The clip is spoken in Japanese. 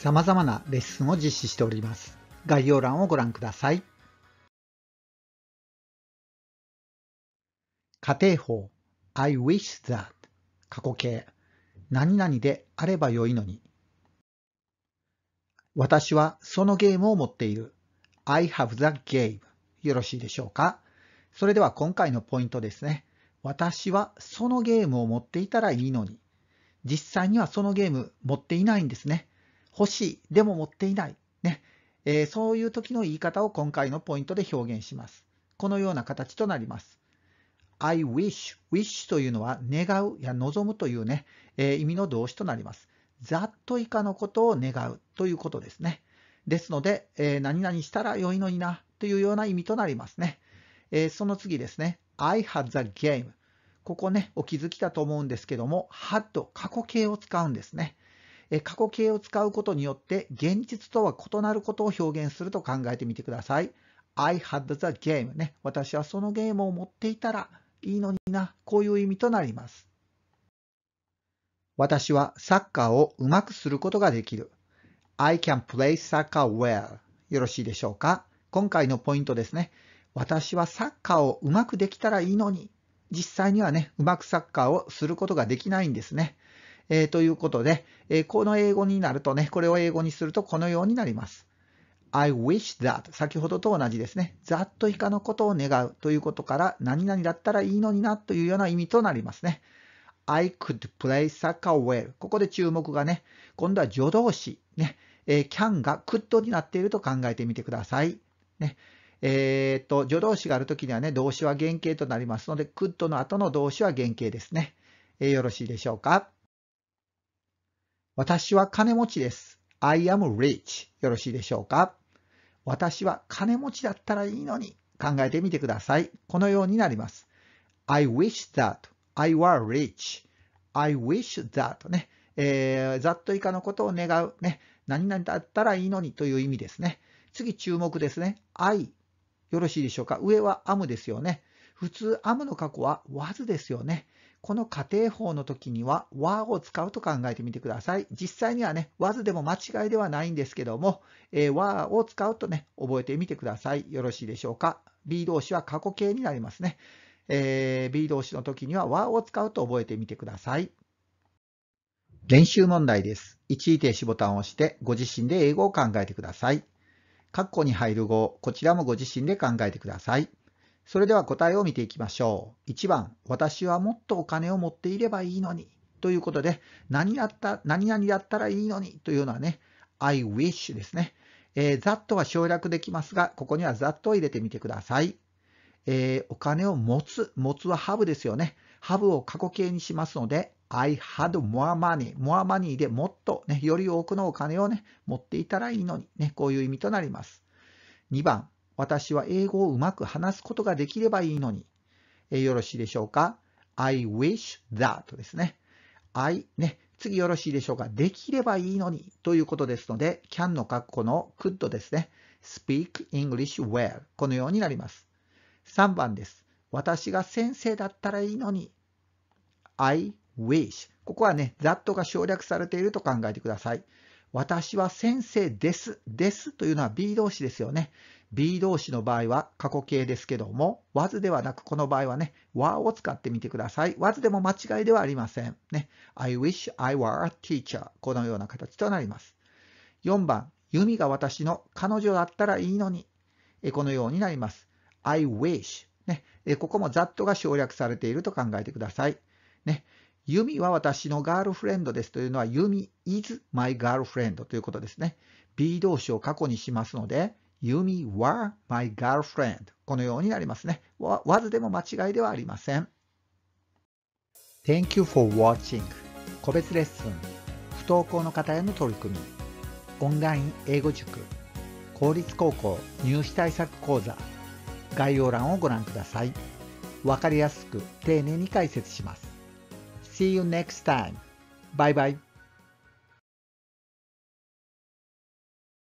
さまざまなレッスンを実施しております。概要欄をご覧ください。家庭法 I wish that 過去形何々であればよいのに私はそのゲームを持っている I have t h e game よろしいでしょうかそれでは今回のポイントですね私はそのゲームを持っていたらいいのに実際にはそのゲーム持っていないんですね欲しい、でも持っていない、ねえー、そういう時の言い方を今回のポイントで表現します。このような形となります。I wish, wish というのは願うや望むというね、えー、意味の動詞となります。ざっと以下のことを願うということですね。ですので、えー、何々したら良いのになというような意味となりますね。えー、その次ですね。I had the game。ここね、お気づきだと思うんですけども、had 過去形を使うんですね。過去形を使うことによって現実とは異なることを表現すると考えてみてください。I had the game ね。私はそのゲームを持っていたらいいのにな。こういう意味となります。私はサッカーをうまくすることができる。I can play soccer well. よろしいでしょうか今回のポイントですね。私はサッカーをうまくできたらいいのに。実際にはね、うまくサッカーをすることができないんですね。えー、ということで、えー、この英語になるとね、これを英語にするとこのようになります。I wish that 先ほどと同じですね。that 以下のことを願うということから何々だったらいいのになというような意味となりますね。I could play soccer well ここで注目がね、今度は助動詞、ね、えー、can が could になっていると考えてみてください。ね、えー、っと、助動詞があるときにはね、動詞は原型となりますので、could の後の動詞は原型ですね。えー、よろしいでしょうか。私は金持ちです。I am rich. よろしいでしょうか私は金持ちだったらいいのに考えてみてください。このようになります。I wish that I were rich. I wish that ね。えー、ざっと以下のことを願う。ね。何々だったらいいのにという意味ですね。次注目ですね。I。よろしいでしょうか上は am ですよね。普通 am の過去は was ですよね。この仮定法の時には和を使うと考えてみてください。実際にはね、w a でも間違いではないんですけども、えー、w を使うとね、覚えてみてください。よろしいでしょうか。B 動詞は過去形になりますね。えー、B 動詞の時には和を使うと覚えてみてください。練習問題です。一時停止ボタンを押して、ご自身で英語を考えてください。括弧に入る語、こちらもご自身で考えてください。それでは答えを見ていきましょう。1番、私はもっとお金を持っていればいいのに。ということで、何やった、何々やったらいいのにというのはね、I wish ですね。えー、that は省略できますが、ここには that を入れてみてください。えー、お金を持つ。持つはハブですよね。ハブを過去形にしますので、I had more money. more money でもっと、ね、より多くのお金をね、持っていたらいいのに。ね、こういう意味となります。2番、私は英語をうまく話すことができればいいのに。えよろしいでしょうか ?I wish that ですね。I ね、次よろしいでしょうかできればいいのにということですので、can の括弧の could ですね。speak English well このようになります。3番です。私が先生だったらいいのに。I wish ここはね、that が省略されていると考えてください。私は先生です。ですというのは B 動詞ですよね。be 動詞の場合は過去形ですけども、was ではなくこの場合はね、were を使ってみてください。was でも間違いではありません。ね、I wish I were a teacher。このような形となります。4番、由美が私の彼女だったらいいのに。このようになります。I wish。ね、ここもざっとが省略されていると考えてください。ね、由美は私のガールフレンドですというのは由美 is my girlfriend ということですね。B 動詞を過去にしますので、Yumi were my girlfriend このようになりますね。わ a s でも間違いではありません。Thank you for watching 個別レッスン不登校の方への取り組みオンライン英語塾公立高校入試対策講座概要欄をご覧ください。わかりやすく丁寧に解説します。See you next time. Bye bye.